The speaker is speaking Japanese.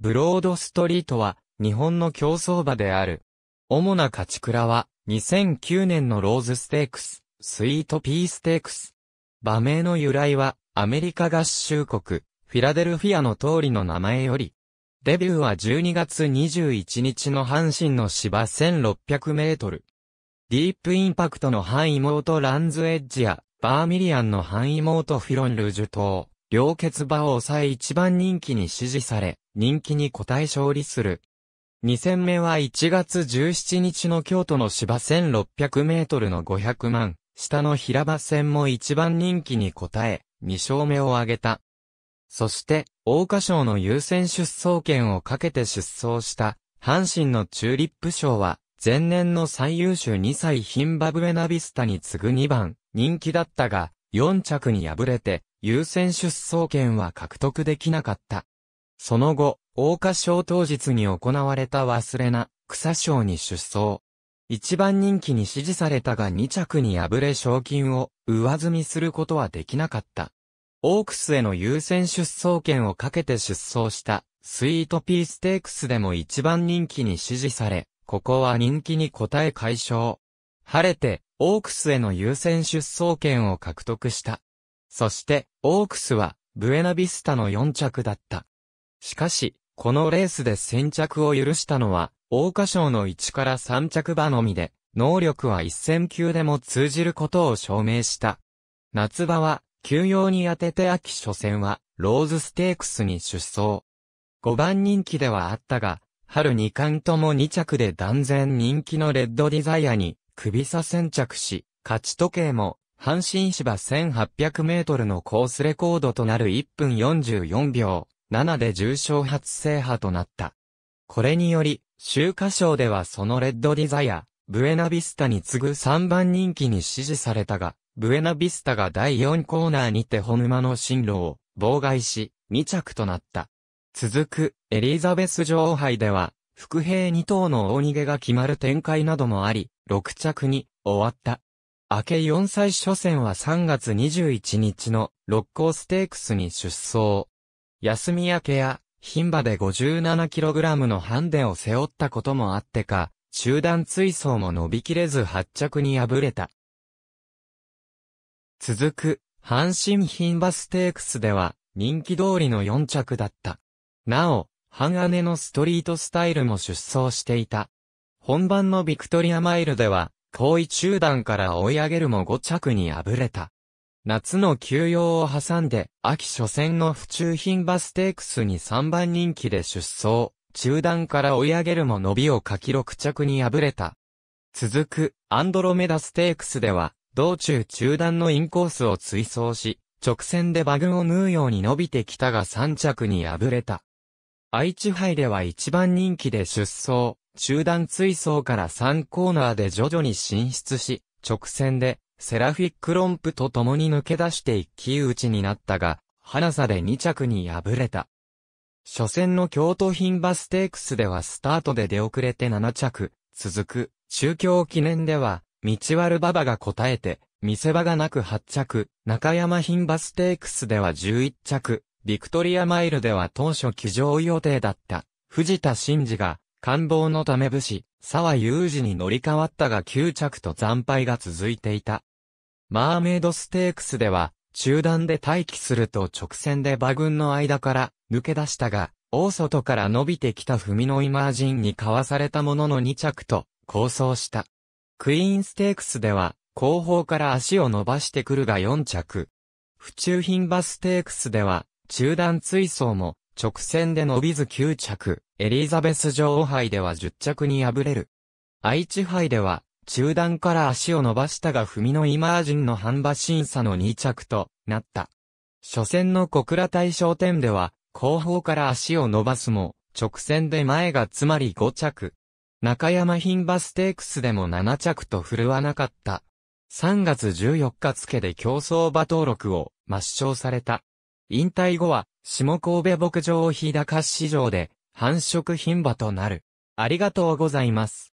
ブロードストリートは日本の競争馬である。主な勝ち倉は2009年のローズステークス、スイートピーステークス。馬名の由来はアメリカ合衆国、フィラデルフィアの通りの名前より。デビューは12月21日の阪神の芝1600メートル。ディープインパクトのー妹ランズエッジや、バーミリアンのー妹フィロンルージュ島。両欠場を抑え一番人気に支持され、人気に応え勝利する。2戦目は1月17日の京都の芝1600メートルの500万、下の平場戦も一番人気に応え、2勝目を挙げた。そして、大花賞の優先出走権をかけて出走した、阪神のチューリップ賞は、前年の最優秀2歳ヒンバブエナビスタに次ぐ2番、人気だったが、4着に敗れて、優先出走権は獲得できなかった。その後、桜花賞当日に行われた忘れな、草賞に出走。一番人気に支持されたが2着に敗れ賞金を上積みすることはできなかった。オークスへの優先出走権をかけて出走したスイートピーステークスでも一番人気に支持され、ここは人気に応え解消。晴れて、オークスへの優先出走権を獲得した。そして、オークスは、ブエナビスタの4着だった。しかし、このレースで先着を許したのは、桜花賞の1から3着馬のみで、能力は一戦級でも通じることを証明した。夏場は、休養に当てて秋初戦は、ローズステークスに出走。5番人気ではあったが、春2冠とも2着で断然人気のレッドディザイアに、首差先着し、勝ち時計も阪神芝1800メートルのコースレコードとなる1分44秒7で重賞初制覇となった。これにより、週刊賞ではそのレッドディザイア、ブエナビスタに次ぐ3番人気に支持されたが、ブエナビスタが第4コーナーにてホ沼の進路を妨害し、2着となった。続く、エリザベス女王杯では、伏兵2頭の大逃げが決まる展開などもあり、6着に終わった。明け4歳初戦は3月21日の六甲ステークスに出走。休み明けや、牝馬で 57kg のハンデを背負ったこともあってか、集団追走も伸びきれず発着に敗れた。続く、阪神牝馬ステークスでは、人気通りの4着だった。なお、半姉のストリートスタイルも出走していた。本番のビクトリアマイルでは、後位中段から追い上げるも5着に敗れた。夏の休養を挟んで、秋初戦の府中品バステークスに3番人気で出走、中段から追い上げるも伸びをかき6着に敗れた。続く、アンドロメダステークスでは、道中中段のインコースを追走し、直線で馬群を縫うように伸びてきたが3着に敗れた。愛知杯では1番人気で出走、中段追走から3コーナーで徐々に進出し、直線で、セラフィックロンプと共に抜け出して一騎打ちになったが、花差で2着に敗れた。初戦の京都品バステークスではスタートで出遅れて7着、続く、中京記念では、道割馬場が答えて、見せ場がなく8着、中山品バステークスでは11着、ビクトリアマイルでは当初騎乗予定だった、藤田真嗣が官房のため武士、沢有二に乗り換わったが9着と惨敗が続いていた。マーメイドステークスでは、中断で待機すると直線で馬群の間から抜け出したが、大外から伸びてきた踏みのイマージンにかわされたものの2着と構想した。クイーンステークスでは、後方から足を伸ばしてくるが4着。府中品馬ステークスでは、中段追走も直線で伸びず9着。エリザベス女王杯では10着に敗れる。愛知杯では、中段から足を伸ばしたが踏みのイマージンの半馬審査の2着となった。初戦の小倉大商店では、後方から足を伸ばすも、直線で前がつまり5着。中山品馬ステークスでも7着と振るわなかった。3月14日付で競争馬登録を抹消された。引退後は、下神戸牧場を日高市場で繁殖牝馬となる。ありがとうございます。